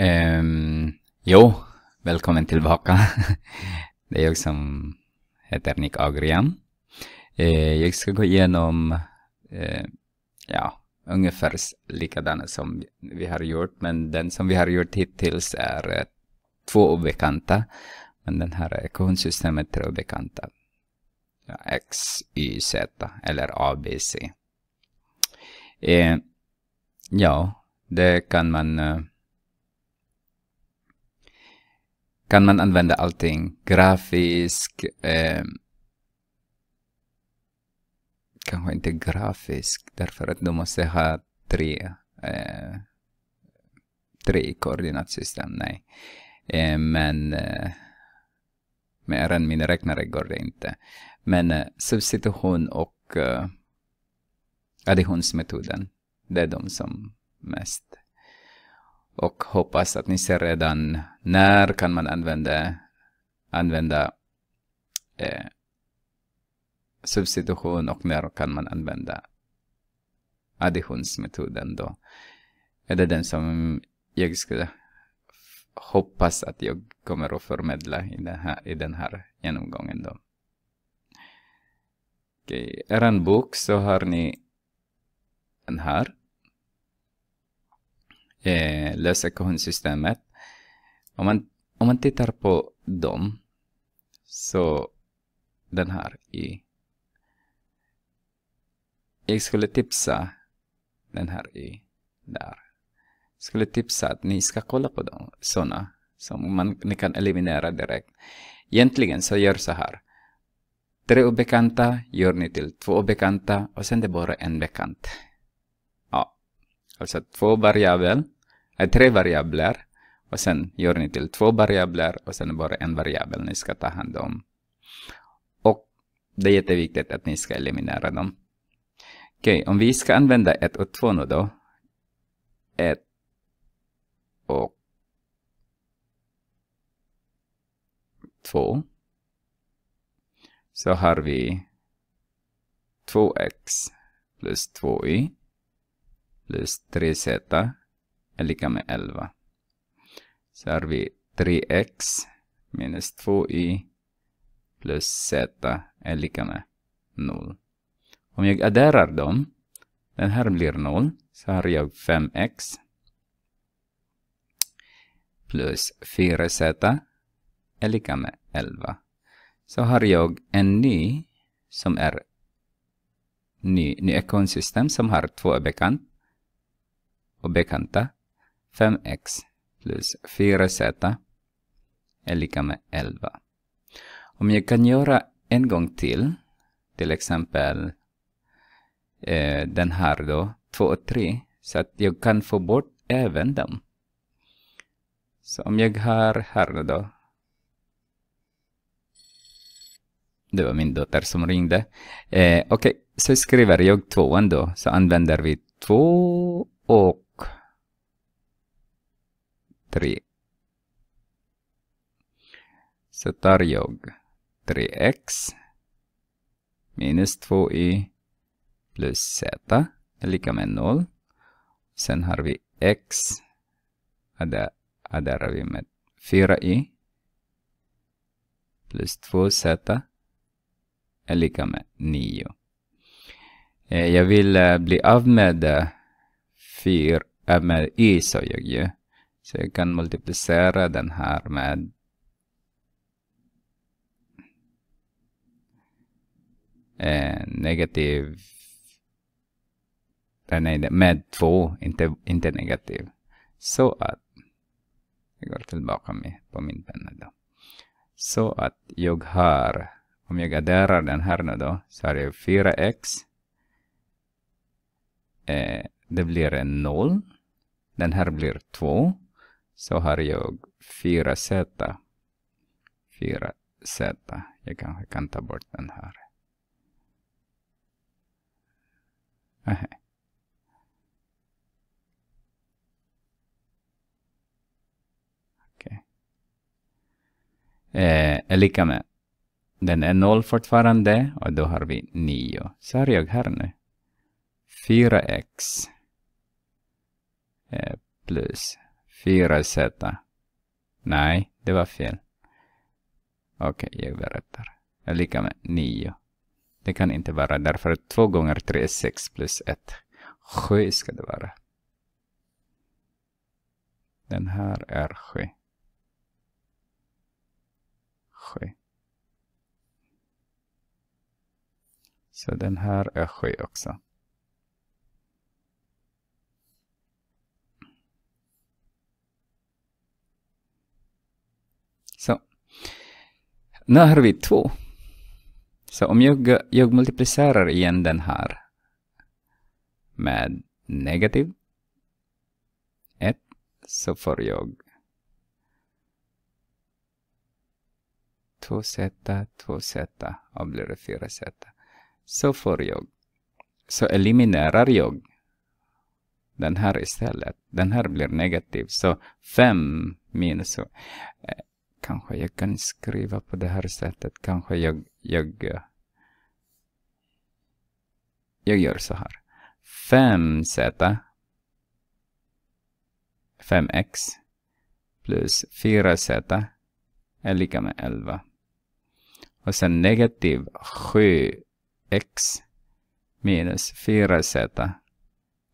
Um, jo, välkommen tillbaka. det är jag som heter Nick Agrian. Uh, jag ska gå igenom, uh, ja, ungefär likadana som vi har gjort, men den som vi har gjort hittills är uh, två obekanta, men den här ekvationssystemet tre obekanta. Ja, X, Y, Z eller ABC. B, ja, det kan man kan man använda allting. Grafisk, eh, kanske inte grafisk, därför att du måste ha tre, eh, tre koordinatsystem, nej. Eh, men eh, med min räknare går det inte. Men eh, substitution och eh, additionsmetoden, det är de som mest och hoppas att ni ser redan när kan man använda, använda eh, substitution och när kan man använda additionsmetoden då. Är det den som jag skulle hoppas att jag kommer att förmedla i den här, i den här genomgången då. Okej, okay. er bok så har ni den här eh, lösa kohonsystemet. Om man, om man tittar på dem, så den här i... Jag skulle tipsa den här i där. Jag skulle tipsa att ni ska kolla på dem, sådana som man, ni kan eliminera direkt. Egentligen så gör så här. Tre obekanta gör ni till två obekanta och sen det bara en bekant. Alltså två variabler, äh, tre variabler och sen gör ni till två variabler och sen bara en variabel ni ska ta hand om. Och det är jätteviktigt att ni ska eliminera dem. Okej, okay, om vi ska använda ett och två nu då. Ett och två. Så har vi 2x plus 2y plus 3z är lika med 11. Så har vi 3x minus 2y plus z är lika med 0. Om jag adderar dem, den här blir 0, så har jag 5x plus 4z är lika med 11. Så har jag en ny som är ny, ny ekonsystem som har två är bekant och bekanta 5x plus 4z är lika med 11. Om jag kan göra en gång till, till exempel eh, den här då, 2 och 3, så att jag kan få bort även dem. Så om jag har här då. Det var min dotter som ringde. Eh, Okej, okay. så skriver jag tvåan då, så använder vi två och så tar jag 3x minus 2y plus z är lika med 0. Sen har vi x, adderar ada vi med 4y plus 2z är lika med 9. Jag vill eh, bli av med 4, eh, eh, med y sa jag ju. Så jag kan multiplicera den här med eh, negativ nej, med två, inte, inte negativ. Så att jag går tillbaka med på min penna då. Så att jag har, om jag adderar den här nu då, så har jag 4x. Eh, det blir en noll. Den här blir 2 så har jag fyra Z. Fyra Z. Jag kanske kan ta bort den här. Aha. Eh, är lika med. Den är noll fortfarande och då har vi nio. Så har jag här nu. 4x eh, plus Fyra Z. Nej, det var fel. Okej, okay, jag berättar. Jag är lika med nio. Det kan inte vara därför att två gånger tre är sex plus ett. Sju ska det vara. Den här är sju. Sju. Så den här är sju också. Nu har vi två. Så om jag, jag multiplicerar igen den här med negativ 1 så får jag 2z, 2z och blir det 4z. Så får jag. Så eliminerar jag den här istället. Den här blir negativ. Så 5 minus Kanske jag kan skriva på det här sättet. Kanske jag, jag, jag gör så här. 5z 5x plus 4z är lika med 11. Och sen negativ 7x minus 4z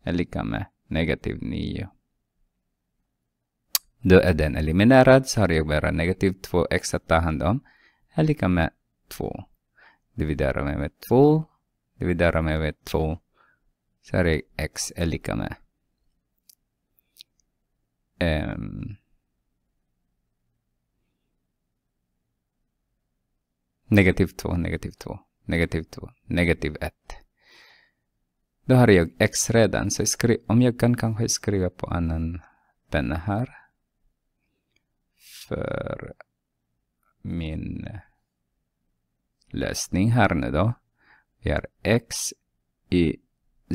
är lika med negativ 9. Då är den eliminerad så har jag bara negativ 2 x att ta hand om. Är lika med 2. Dividera med, med 2. Dividera med, med 2. Så har jag x är lika med. Um, negativ 2, negativ 2, negativ 2, negativ 1. Då har jag x redan, så skri om jag kan kanske skriva på annan penna här för min lösning här nu då. Vi har x i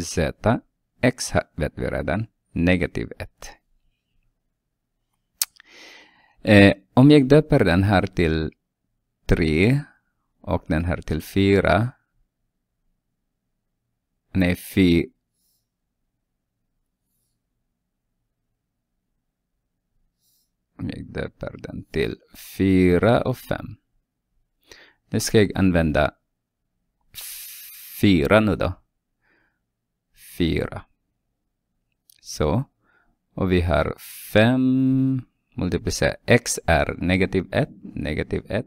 z. x vet vi redan, negativ 1. Eh, om jag döper den här till 3 och den här till 4. Nej, 4. jag döper den till 4 och 5. Nu ska jag använda 4 nu då. 4. Så. Och vi har 5 multiplicera x är negativ 1, negativ 1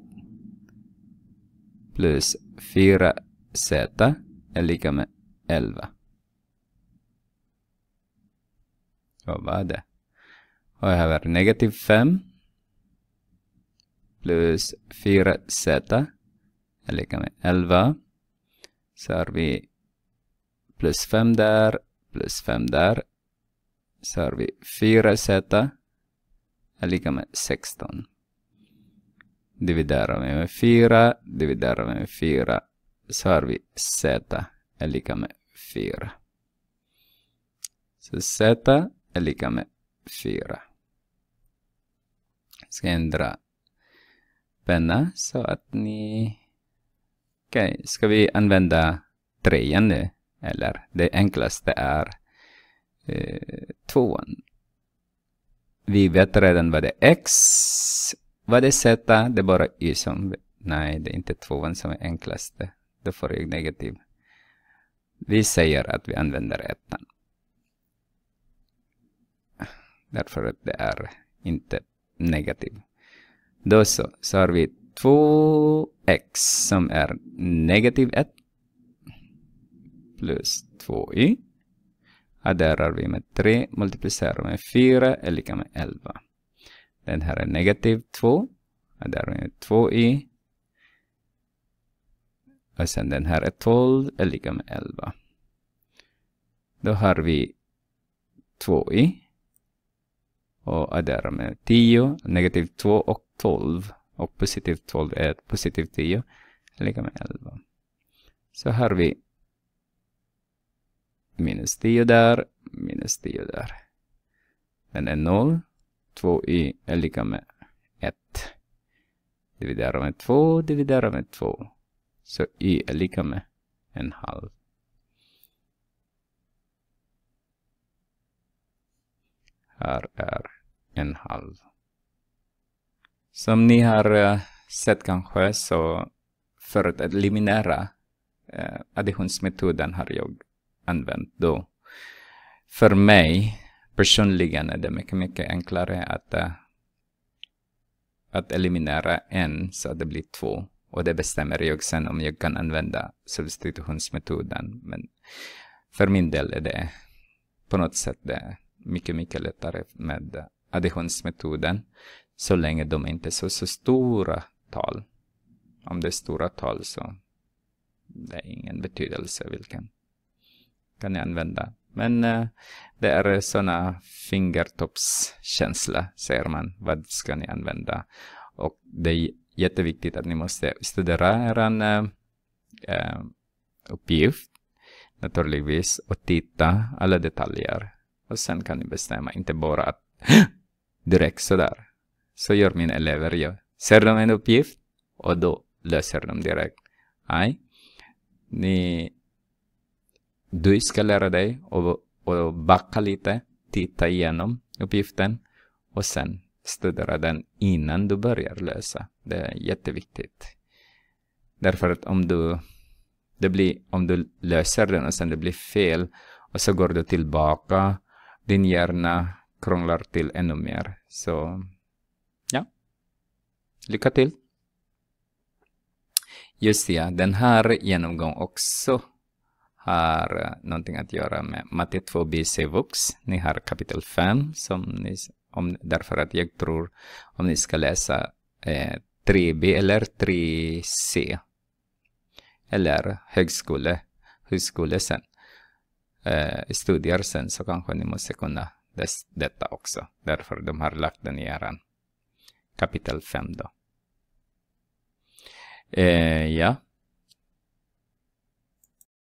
plus 4z är lika med 11. Vad var det? Och jag har negativ 5 plus 4z är lika med 11. Så har vi plus 5 där, plus 5 där. Så har vi 4z är lika med 16. Dividerar vi med 4, dividerar vi med 4. Så har vi z är lika med 4. Så z är lika med 4. Ska ändra penna så att ni... Okej, okay. ska vi använda trean nu? Eller det enklaste är eh, tvåan. Vi vet redan vad det är x, vad det är z, det är bara y som... Nej, det är inte tvåan som är enklaste. Då får jag negativ. Vi säger att vi använder ettan därför att det är inte negativ. Då så, så har vi 2x som är negativ 1 plus 2y. Adderar vi med 3, multiplicerar med 4 är lika med 11. Den här är negativ 2. Adderar vi med 2y. Och sen den här är 12 är lika med 11. Då har vi 2y och addera med 10, negativ 2 och 12. Och positiv 12 är positiv 10 lika med 11. Så har vi minus 10 där, minus 10 där. Den är 0. 2i är lika med 1. Dividera med 2, dividera med 2. Så i är lika med en halv. Här är en halv. Som ni har eh, sett kanske så för att eliminera eh, additionsmetoden har jag använt då. För mig personligen är det mycket, mycket enklare att, eh, att eliminera en så att det blir två. Och det bestämmer jag sen om jag kan använda substitutionsmetoden. Men för min del är det på något sätt mycket, mycket lättare med additionsmetoden så länge de inte är så, så stora tal. Om det är stora tal så det är ingen betydelse vilken kan ni använda. Men äh, det är sådana fingertoppskänsla, säger man. Vad ska ni använda? Och det är jätteviktigt att ni måste studera er äh, uppgift naturligtvis och titta alla detaljer. Och sen kan ni bestämma, inte bara att direkt sådär. Så gör mina elever ju. Ser de en uppgift och då löser de direkt. Nej, ni, du ska lära dig och, och backa lite, titta igenom uppgiften och sen studera den innan du börjar lösa. Det är jätteviktigt. Därför att om du, det blir, om du löser den och sen det blir fel och så går du tillbaka, din hjärna krånglar till ännu mer. Så ja, lycka till! Just ja, den här genomgången också har eh, någonting att göra med matte 2b CVUX. Ni har kapitel 5, som ni, om, därför att jag tror om ni ska läsa eh, 3b eller 3c eller högskole, högskole sen, eh, studier sen så kanske ni måste kunna des, detta också. Därför de har lagt den i eran kapitel 5 då. Eh, ja,